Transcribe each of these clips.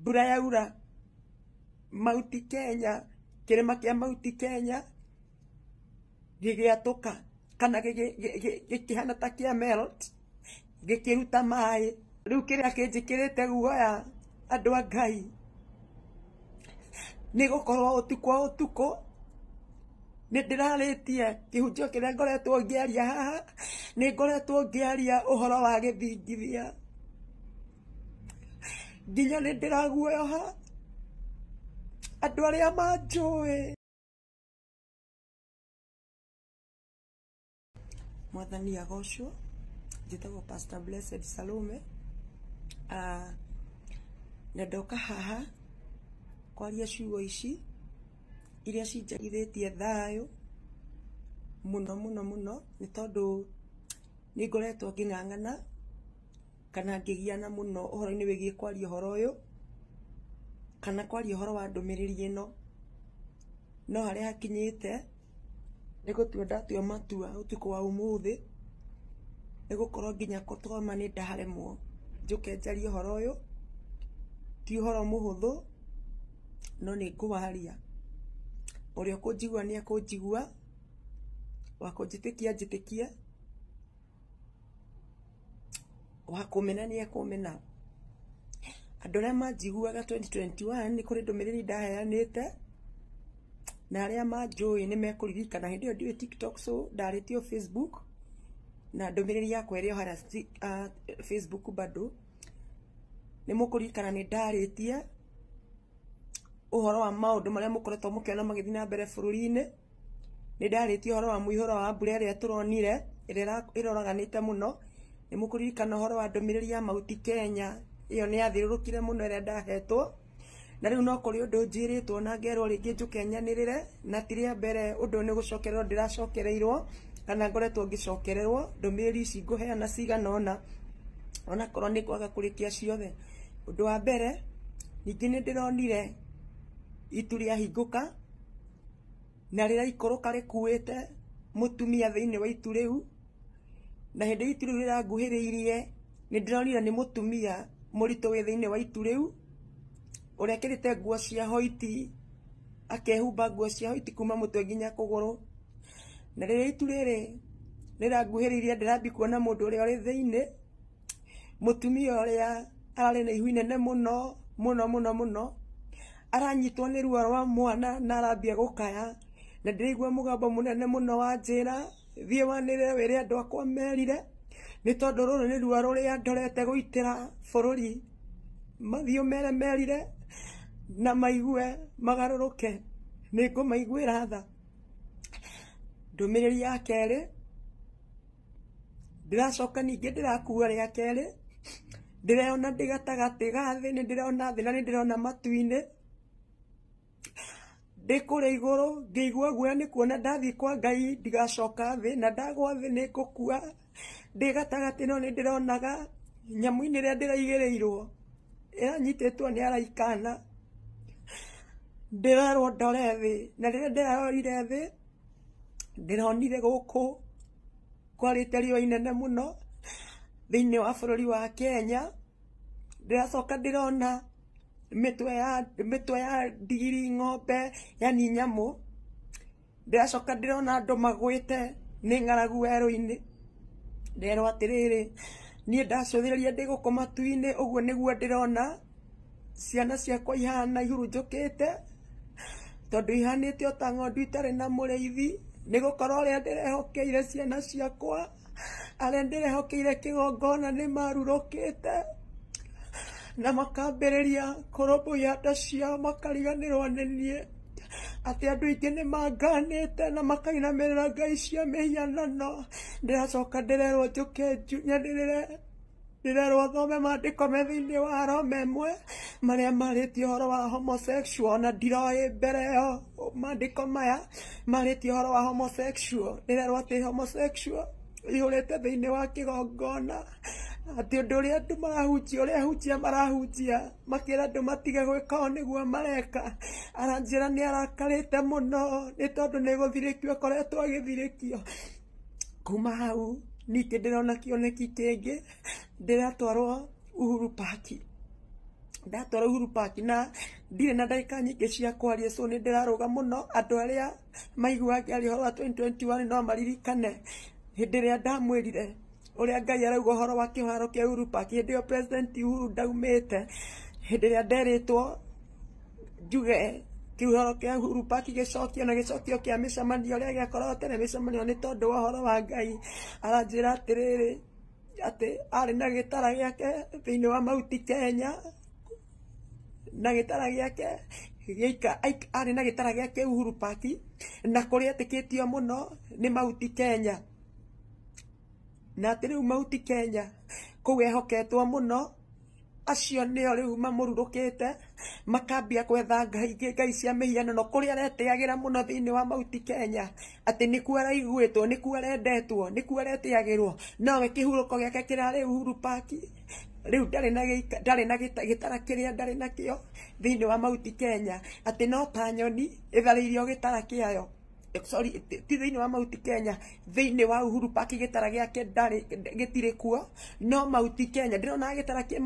mbura yaura mauti kenya kirima kia mauti kenya gigiatuka kana gikihana ta kia melt gikiruta mai riu kiria kinjikirite guoya andu a ngai ni gukorwo utuku o utuku nä ndä rarä tie kä hunjio kä rä a ngoretwo ngä aria haha nä ngoretwo ngä aria å horo wa gä thingithia nginya nä ndä raguoyoha andå arä a manjå mwathani agocwo njätagwo pastor blessed salome ah, na ndoka haha kwaria ciugo ici iria tie thayå må no må no må no nä tondå nä ngoretwo ngä ng'ang'ana kana ngigia na muno uhoro ni wigie kwaria uhoro uyu kana kwaria uhoro wa ndumiriri ino no hari hakinyite ni gutua ndatua matua utuko wa umuthi ni gukorwo nginya kutoma ni ndaremwo njuke njarie uhoro uyu ti uhoro muhuthu no ni kuwaria uria kunjigua ni akunjigua wakunjitikia njitikia wa kumena ni ekumena andå arä a manjiguaga nä kå rä ndå mä rä ri ndaheanä te na arä a manjå ä nä mekå ririkana hä ndä ä yo ndiå tiktok so ndarä tio facebook na ndå mä rä ri yakwa ä rä o harä facebook bado nä må kå ririkana nä ndarä tie å horo wa maå ndå marä a må koretwo må kä ona magä thiä na mbere bå rå ri-inä nä ndarä tie å horo wa må ihå wa mbura ä rä a tå ronire ä rä a ä roraganä te må no nä må kå horo wa ndå ya mauti kenya iyo ni athirurukire muno ere ndahetwo na riu no kuri undu njiritwo na ngerwo ringi ngä njå kenyanä na tiria mbere undu ni nä ndiracokereirwo kana ngoretwo ngicokererwo cokererwo ndå mä rä ri ici ngå heana ona onakorwo nä ngwaga kå ciothe undu wa mbere ningi ni ndironire ronire itu rä na rä raikå rå ka rä wa itu rä na hä ndä itu rä u rä ranguhä ni irie nä ndä ronire nä må tumia må wa itu rä u å te nguo cia hoiti akehumba nguo cia hoiti kuma må twe nginya kå na rä rä itu rä rä rä ranguhä rä irie ndä rambi kuona må ndå å rä a å rä thä inä må tumia å rä a ararä na ihu inene må no må no må aranyitwo nä rua rwa mwana na arambia gå kaya na ndä raigua må gambo wa njä thiä wanä wä rä andå akwa merire nä tondå rå rå nä rua rå rä a ndorete gå itä ra bå rå ri mathiå mere merire na maigue magarå rå ke nä ngå maiguä ra tha ndå mä rä ri ya kerä ndä racoka ningä ndä rakua rä a kerä ndä reona ndä gatagatä ga thä nä ndä reona thä na nä ndä reona matu-inä ndi kuria iguru ngiigua guoya ni kuona ndathii kwa ngai ndigacoka thi na ndagwa thi ni ngukua ndi gatagati no ni ndironaga nyamu-ini iria ndiraigirirwo iranyitetwo ni araikana ndirerwo ndore thi na riria ndirarorire thi ndironire guku kwarite riua inene muno thiini wa bururi wa kenya ndiracoka ndirona mä ya ya ndigiri ng'ombe yani nyamu ndiracoka ndirona andu magwite ni ng'aragu werũ-inĩ nderwo atĩrĩrĩ niĩ ndacũthĩrĩria ndĩ gũkũ matu nä guo ndä rona ciana ciakwa ihana ihurunjũkĩte tondũ ihanĩte o ta ng'ondu itarĩ na må nä gå mũrĩithi nĩ a ndä rehokeire ciana ciakwa ndä rehokeire kä gongona nä marurå kä te na makambĩrĩria korobo ya nda ciao makariganĩrwo nenie niĩ atĩ andũ aingĩ nĩ manganĩte na makainamĩrĩra ngai cia mĩhianano ndĩracoka ndĩrerwo njũke nyanĩrĩre ndĩrerwo thome maandĩko me thĩinĩ wa roma ĩmwe marĩa marĩtie ũhoro wa homosexual na ndiroĩ mbere yo maandĩko maya marĩtie ũhoro wa homosexual ndĩrerwo atĩ homosexual ihũrĩte thĩinĩ wa kĩgongona ati undu uria andu marahutia uria ahutia marahutia makira andu matige gwikao niguo mareka aranjira ni arakarite muno ni tondu ni guthirikio akoretwo agithirikio kuma hau ningä ndä rona kioneki kä ngä ndä ratwarwo uhuru paki ndatwara uhuru paki na ndirä na ndagä ka nyingä cia kwaria so nä ndä rarå ga må no andå arä a maiguangä arä horo wa no maririkane hä ndä ä rä a ndamwä rire uria ngai arauga uhoro wa kiharo kia urupa hindi iyo president uhuru ndaumite hindi iria nderitwo njuge kiharo kia urupa kigicokio na gicokio kia micemanio uria giakoragwo tene micemanio ni tondu wa uhoro wa ngai aranjira atiriri ati ari na gitara giake thiini wa mauti kenya na gitara giake gika ari na gitara giake uhuru park na kuria tikitio muno ni mauti kenya na atä rä u mauti kenya kå u ehoketwo må no acio nä o rä u mamå te makambia kwetha ngai ngai cia mä hianano kå rä a aretäagä ra må no thä inä wa mauti kenya atä nä kuo araiguä two nä kuo arendetwo nä kuo aretäagä rwo nowe kä hurå ko gä ake kä rarä rä u ndarä na gä tara kä rä a ndarä na kä o thä inä wa mauti kenya atä no ta nyoni ä tharä irio gä tara kä ayo Eh, sorry ti thiini wa mauti kenya thiini wa uhuru park gitara giake ndari gitire kuo no mauti kenya ndirona gitara ki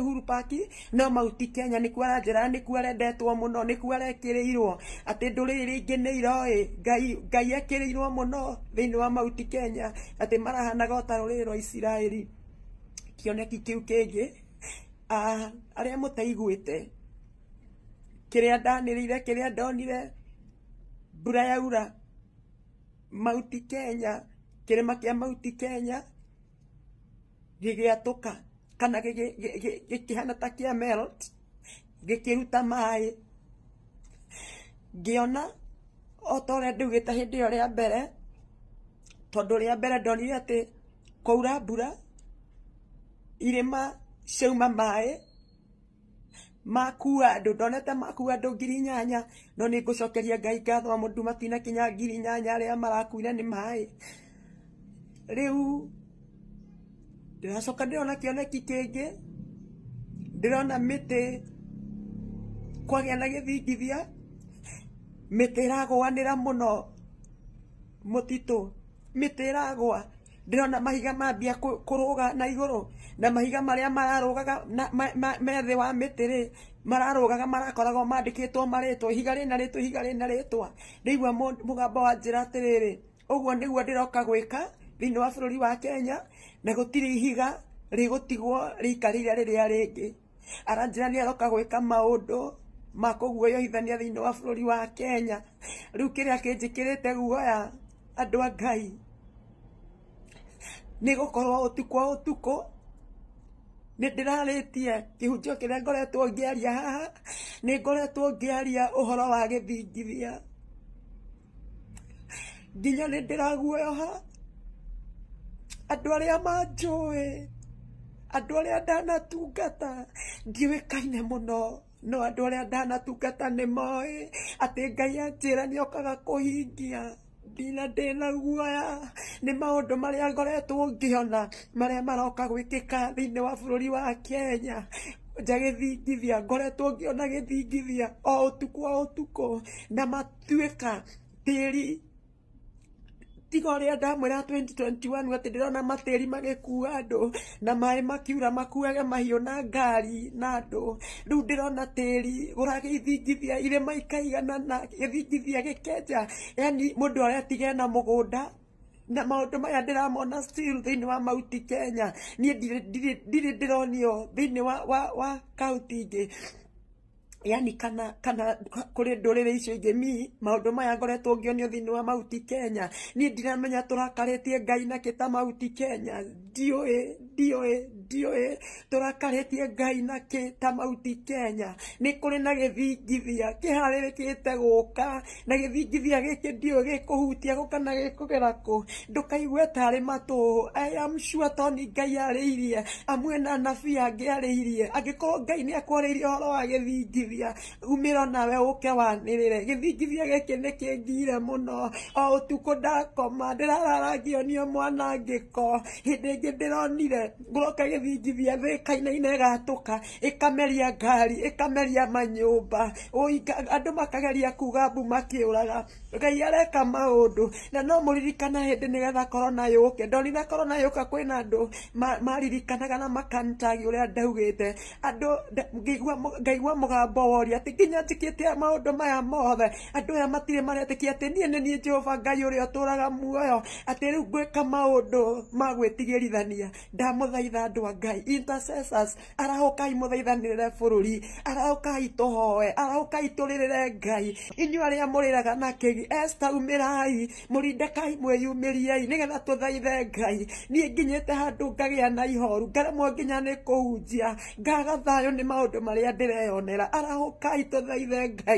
uhuru park no mauti kenya nikuo aranjira nikuo arendetwo muno nikuo arekirirwo ati nduriri ingi ni iroi ngai ngai ekirirwo muno thiini wa mauti kenya ati marahanaga ota ruriri rwa isiraeli kioneki kiu kingi ah, aria mutaiguite kiria ndanirire kiria ndonire mbura yaura mauti kenya kirima kia mauti kenya gigiatuka kana gikihana ta kia melt gikiruta mai ngiona o ta ũrĩa ndaugĩte hĩndĩ ĩyo rĩa mbere tondũ rĩa mbere ndonire atĩ kwaura mbura irĩma ciauma maĩ makua andå ndonete makua andå ngiri inyanya no nä ngå cokeria ngai ngatho må ndå matinakinya ngiri inyanya arä a marakuire nä maä rä u ndä racoka ndä rona kä oneki kä ngä ndä rona mä tä kwagä a na gä thingithia mä tä äragwanä ra må no må titå mä tä ragwa ndä rona mahiga mambia kå rå ga na igå rå na mahiga maria mararũgaga methe wa mĩtĩ-rĩ mararũgaga marakoragwo mandĩkĩtwo marĩtwa ihiga rĩna rĩtwa ihiga rĩna rĩtwa rĩigua mũgambo wa njĩra atĩrĩrĩ ũguo nĩguo ndĩroka gwĩka thĩiniĩ wa bũrũri wa kenya na gũtirĩ ihiga rĩgũtigwo rĩikarĩire rĩrĩa rĩngĩ aranjĩra nĩ aroka gwĩka maũndũ ma kũguoyohithania thĩiniĩ wa bũrũri wa kenya rĩu kĩrĩa kĩnjĩkĩrĩte guoya andũ a ngai nĩ gũkorwo ũtukũ ũtukũ nä ndä rarä kä hunjio kä rä a ngoretwo ngä aria haha nä ngoretwo ngä aria å horo wa gä thingithia nginya nä ndä raguoyoha andå arä a manjå andå arä a ndanatungata ndiå kaine må no no andå arä a ndanatungata nä moä atä ngai anjä ra nä okaga kå hingia ndina ndina guoya nä maå ndå marä a ngoretwo ngĩona marä a maroka gwä ka thä wa bå rå ri wa kenya nja gä thingithia ngoretwo ngĩona gä thingithia o å tukå o å tukå na matuä ka tĩri tiga å rä a ndamwä atä ndä rona magä kua andå na maä makiura makuage mahiå na ngari na andå rä u ndä rona ri gå ragä ithingithia irä na gä thingithia gä kenja yani må ndå arä atigee na må gå nda na maundu maya ramona still thiini wa mauti kenya niä ndirä ndironio ronio wa wa wa kauti ingä yani kana kana kuri ndurire icio ingi mi maundu maya ngoretwo ngionio thiini wa mauti kenya ni ndiramenya turakaritie ngai na kita mauti kenya ndiui ndiũĩ ndiũĩ e, e, tũrakarĩtie ngai na kĩ ta mauti kenya nĩ kũrĩ na gĩthingithia kĩharĩrĩkĩte gũka na gĩthingithia gĩkĩ ndiũĩ gĩkũhutia gũ na gĩkũgera kũ ndũkaigue tarĩ matũhũ i am sure toni ngai arĩirie amwe na nabii angĩ arĩirie angĩkorwo ngai nĩ akwarĩirie ũhoro wa gĩthingithia umĩra nawe ũke wanĩrĩre gĩthingithia gĩkĩ nĩ kĩngire mũno o ũtukũ ndakoma ndĩrararangio nĩo mwanangĩko hĩndĩ ĩngĩ ndĩronire ngoka githingithia thä ĩkainaine ĩgatũka ĩkameria ngari ĩkameria manyũmba andũ makageria kuga mbu makĩũraga ngai areka maũndũ na no mũririkana hĩndĩ nĩgetha korona yũke ndonire korona yũka kwĩna andũ maririkanaga na makanitagi ũrĩa ndaugĩte andũ ngaigua mũgambo woria atĩ nginya njĩkĩte maũndũ maya mothe andũ aya matirĩ maretĩkia atĩ niĩ nĩ niĩ jehova ngai ũrĩa ũtũraga muoyo atĩ rĩu ngwĩka maũndũ ma ndam muthaitha andu a ngai intercessors araukai muthairanirire bururi araukai tuhoe araukai turirire ngai inyu aria muriraga na kigi esta umirai murindekai mwiyumiriei nigetha tuthaithe ngai nie nginyite handu ngagia na ihoru ngaremwo nginya ni kuhunjia ngaga thayo ni maundu maria ndireyonera araukai tuthaithe ngai